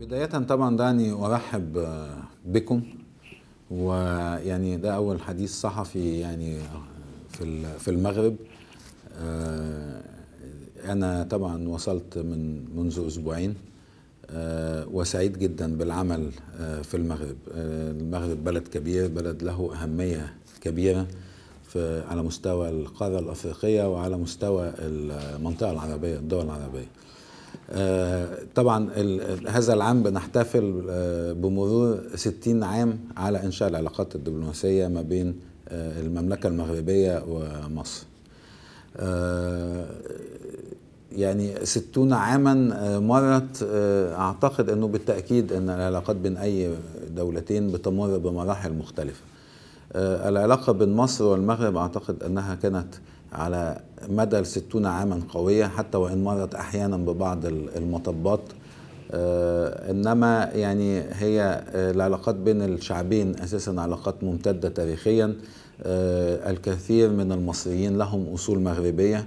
بداية طبعا دعني أرحب آه، بكم ويعني ده أول حديث صحفي يعني في في المغرب آه، أنا طبعا وصلت من منذ أسبوعين آه، وسعيد جدا بالعمل في المغرب المغرب بلد كبير بلد له أهمية كبيرة على مستوى القارة الأفريقية وعلى مستوى المنطقة العربية الدول العربية آه، طبعا هذا العام بنحتفل آه، بمرور 60 عام على إنشاء العلاقات الدبلوماسية ما بين آه، المملكة المغربية ومصر يعني 60 عاما مرت أعتقد أنه بالتأكيد أن العلاقات بين أي دولتين بتمر بمراحل مختلفة العلاقة بين مصر والمغرب أعتقد أنها كانت على مدى الستون عاما قوية حتى وإن مرت أحيانا ببعض المطبات آه، إنما يعني هي آه، العلاقات بين الشعبين أساسا علاقات ممتدة تاريخيا آه، الكثير من المصريين لهم أصول مغربية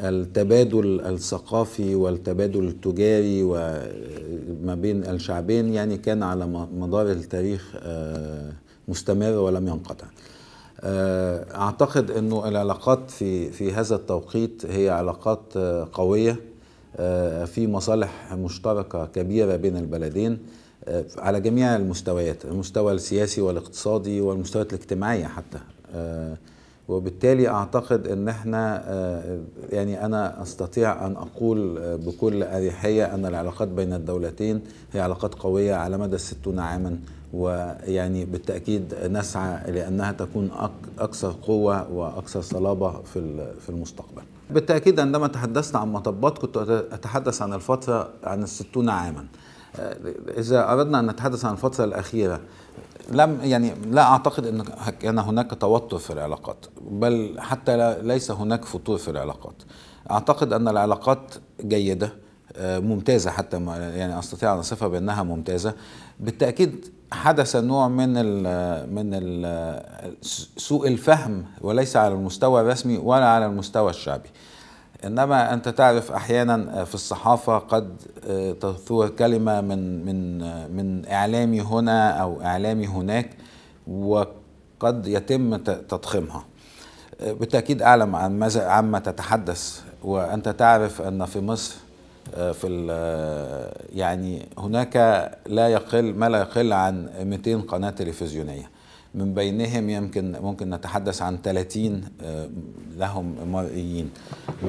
التبادل الثقافي والتبادل التجاري وما بين الشعبين يعني كان على مدار التاريخ مستمر ولم ينقطع آه، اعتقد انه العلاقات في في هذا التوقيت هي علاقات آه، قويه آه، في مصالح مشتركه كبيره بين البلدين على جميع المستويات المستوى السياسي والاقتصادي والمستويات الاجتماعيه حتى وبالتالي اعتقد ان احنا يعني انا استطيع ان اقول بكل اريحيه ان العلاقات بين الدولتين هي علاقات قويه على مدى الستون عاما ويعني بالتاكيد نسعى لانها تكون اكثر قوه واكثر صلابه في في المستقبل. بالتاكيد عندما تحدثت عن مطبات كنت اتحدث عن الفتره عن الستون عاما. آه، اذا اردنا ان نتحدث عن الفتره الاخيره لم يعني لا اعتقد ان كان هناك توتر في العلاقات بل حتى ليس هناك فتور في العلاقات. اعتقد ان العلاقات جيده آه، ممتازة حتى يعني أستطيع أن أصفها بأنها ممتازة بالتأكيد حدث نوع من الـ من الـ سوء الفهم وليس على المستوى الرسمي ولا على المستوى الشعبي انما انت تعرف احيانا آه، في الصحافه قد آه، تثور كلمه من من من اعلامي هنا او اعلامي هناك وقد يتم تضخيمها بالتاكيد اعلم عن ماذا عما تتحدث وانت تعرف ان في مصر آه، في آه، يعني هناك لا يقل ما لا يقل عن 200 قناه تلفزيونيه من بينهم يمكن ممكن نتحدث عن 30 آه، لهم مرئيين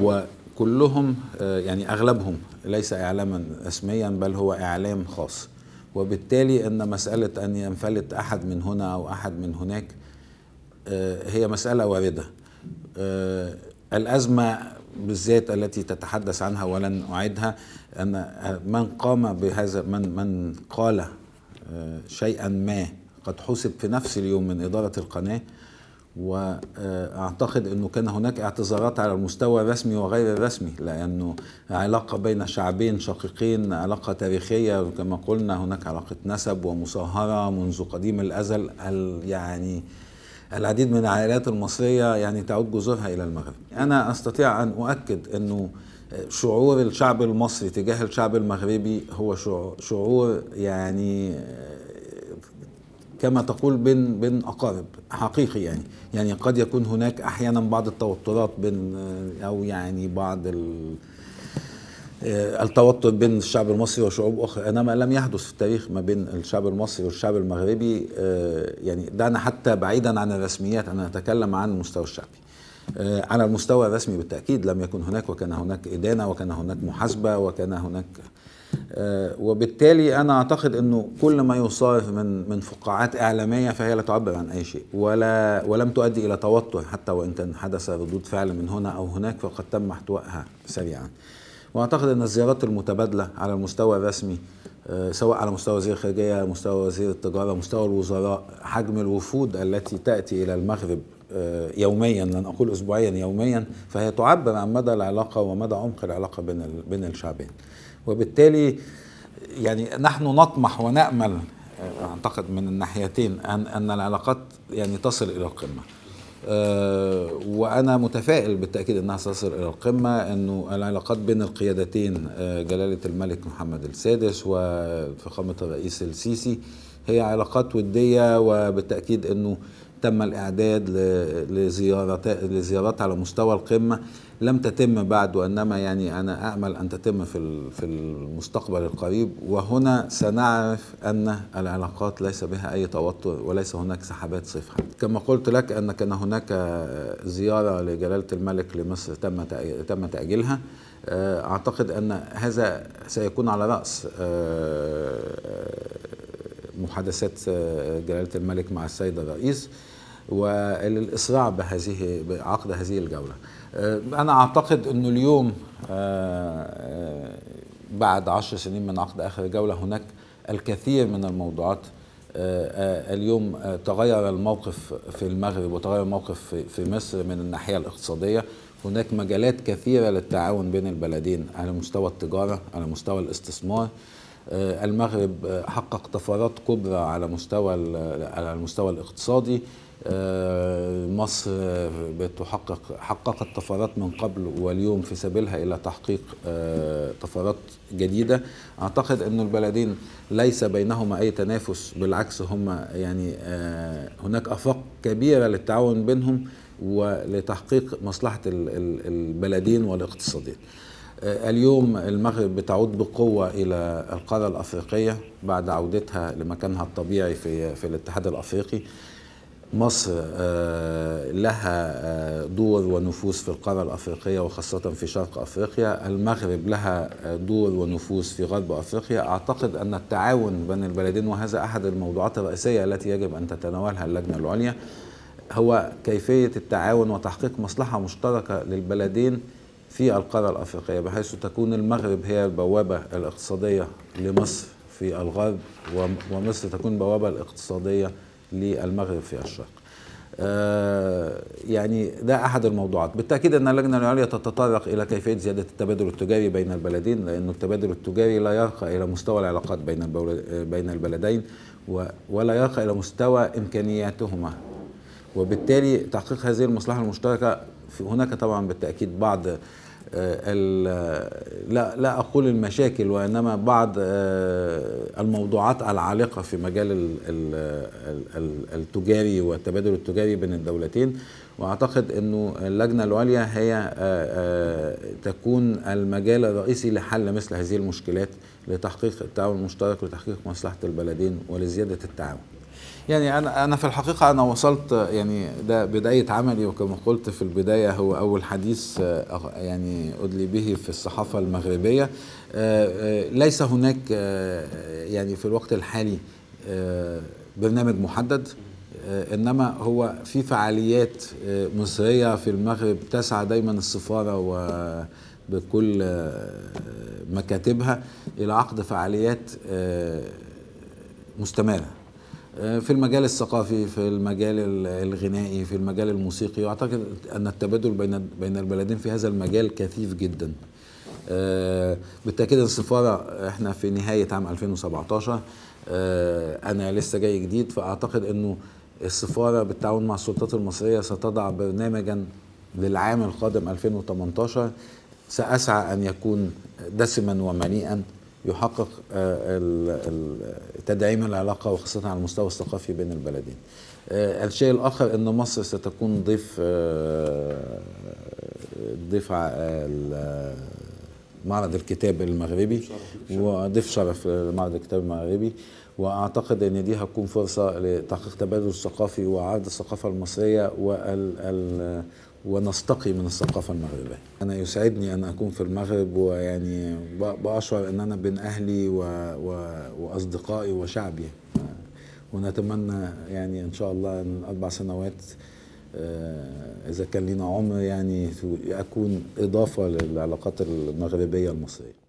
وكلهم يعني اغلبهم ليس اعلاما رسميا بل هو اعلام خاص وبالتالي ان مساله ان ينفلت احد من هنا او احد من هناك هي مساله وارده الازمه بالذات التي تتحدث عنها ولن أعيدها أن من قام بهذا من من قال آه، شيئا ما قد حسب في نفس اليوم من إدارة القناة واعتقد آه، انه كان هناك اعتذارات على المستوى الرسمي وغير الرسمي لانه علاقه بين شعبين شقيقين علاقه تاريخيه كما قلنا هناك علاقه نسب ومصاهره منذ قديم الازل يعني العديد من العائلات المصرية يعني تعود جذورها إلى المغرب أنا أستطيع أن أؤكد أنه شعور الشعب المصري تجاه الشعب المغربي هو شعور يعني كما تقول بين بين اقارب حقيقي يعني يعني قد يكون هناك احيانا بعض التوترات بين او يعني بعض ال آه، التوتر بين الشعب المصري وشعوب اخرى انما لم يحدث في التاريخ ما بين الشعب المصري والشعب المغربي آه، يعني دعنا حتى بعيدا عن الرسميات انا اتكلم عن المستوى الشعبي آه، على المستوى الرسمي بالتاكيد لم يكن هناك وكان هناك ادانه وكان هناك محاسبه وكان هناك وبالتالي انا اعتقد انه كل ما يصارف من من فقاعات اعلاميه فهي لا تعبر عن اي شيء ولا ولم تؤدي الى توتر حتى وان كان حدث ردود فعل من هنا او هناك فقد تم احتوائها سريعا. واعتقد ان الزيارات المتبادله على المستوى الرسمي آه، سواء على مستوى وزير الخارجيه مستوى وزير التجاره مستوى الوزراء حجم الوفود التي تاتي الى المغرب آه، يوميا لن اقول اسبوعيا يوميا فهي تعبر عن مدى العلاقه ومدى عمق العلاقه بين بين الشعبين وبالتالي يعني نحن نطمح ونامل آه، اعتقد من الناحيتين ان ان العلاقات يعني تصل الى القمه آه، وانا متفائل بالتاكيد انها ستصل الى القمه انه العلاقات بين القيادتين آه، جلاله الملك محمد السادس وفخامه الرئيس السيسي هي علاقات ودية وبالتأكيد أنه تم الإعداد لزيارات, لزيارات على مستوى القمة لم تتم بعد وإنما يعني أنا أأمل أن تتم في في المستقبل القريب وهنا سنعرف أن العلاقات ليس بها أي توتر وليس هناك سحبات صفحة كما قلت لك أن كان هناك زيارة لجلالة الملك لمصر تم تم تأجيلها أعتقد أن هذا سيكون على رأس آه، محادثات آه، جلاله الملك مع السيد الرئيس والاصراع بهذه بعقد هذه الجولة آه، أنا أعتقد أنه اليوم آه، بعد عشر سنين من عقد آخر جولة هناك الكثير من الموضوعات اليوم تغير الموقف في المغرب وتغير الموقف في مصر من الناحية الاقتصادية هناك مجالات كثيرة للتعاون بين البلدين على مستوى التجارة على مستوى الاستثمار آه، المغرب آه، حقق طفرات كبرى على مستوى على المستوى الاقتصادي آه، مصر بتحقق حققت طفرات من قبل واليوم في سبيلها الى تحقيق طفرات جديده اعتقد ان البلدين ليس بينهما اي تنافس بالعكس هما يعني هناك افاق كبيره للتعاون بينهم ولتحقيق مصلحه البلدين والاقتصادين آه، اليوم المغرب بتعود بقوة إلى القارة الأفريقية بعد عودتها لمكانها الطبيعي في, في الاتحاد الأفريقي مصر آه، لها آه، دور ونفوذ في القارة الأفريقية وخاصة في شرق أفريقيا المغرب لها دور ونفوذ في غرب أفريقيا أعتقد أن التعاون بين البلدين وهذا أحد الموضوعات الرئيسية التي يجب أن تتناولها اللجنة العليا هو كيفية التعاون وتحقيق مصلحة مشتركة للبلدين في القارة الأفريقية بحيث تكون المغرب هي البوابة الاقتصادية لمصر في الغرب ومصر تكون البوابة الاقتصادية للمغرب في الشرق آه، يعني ده أحد الموضوعات بالتأكيد أن اللجنة العليا تتطرق إلى كيفية زيادة التبادل التجاري بين البلدين لأن التبادل التجاري لا يرقى إلى مستوى العلاقات بين بين البلدين ولا يرقى إلى مستوى إمكانياتهما وبالتالي تحقيق هذه المصلحة المشتركة هناك طبعا بالتأكيد بعض آه، لا لا اقول المشاكل وانما بعض آه، الموضوعات العالقه في مجال التجاري والتبادل التجاري بين الدولتين واعتقد انه اللجنه العليا هي آه، تكون المجال الرئيسي لحل مثل هذه المشكلات لتحقيق التعاون المشترك لتحقيق مصلحه البلدين ولزياده التعاون يعني انا انا في الحقيقه انا وصلت يعني ده بدايه عملي وكما قلت في البدايه هو اول حديث آه، يعني ادلي به في الصحافه المغربيه آه، آه، ليس هناك يعني في الوقت الحالي برنامج محدد انما هو في فعاليات مصريه في المغرب تسعى دايما السفاره و بكل مكاتبها الى عقد فعاليات مستمره في المجال الثقافي في المجال الغنائي في المجال الموسيقي واعتقد ان التبادل بين بين البلدين في هذا المجال كثيف جدا آه، بالتاكيد السفاره احنا في نهايه عام 2017 آه، انا لسه جاي جديد فاعتقد انه السفاره بالتعاون مع السلطات المصريه ستضع برنامجا للعام القادم 2018 ساسعى ان يكون دسما ومليئا يحقق آه، تدعيم العلاقة وخاصة على المستوى الثقافي بين البلدين آه، الشيء الآخر أن مصر ستكون ضيف آه، ضيف آه، معرض الكتاب المغربي وضيف شرف لمعرض الكتاب المغربي واعتقد ان دي هتكون فرصه لتحقيق تبادل ثقافي وعرض الثقافه المصريه ونستقي من الثقافة المغربية أنا يسعدني أن أكون في المغرب ويعني بأشعر أن أنا بين أهلي و... و... وأصدقائي وشعبي ونتمنى يعني إن شاء الله أن أربع سنوات آه، إذا كان لنا عمر يعني أكون إضافة للعلاقات المغربية المصرية